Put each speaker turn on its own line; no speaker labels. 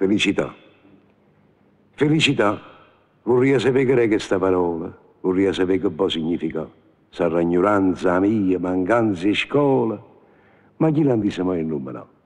felicità. Felicità, vorrei sapere che sta parola, vorrei sapere che poi significa. Sarà ignoranza mia, mancanza di scuola, ma chi l'ha disse mai il numero?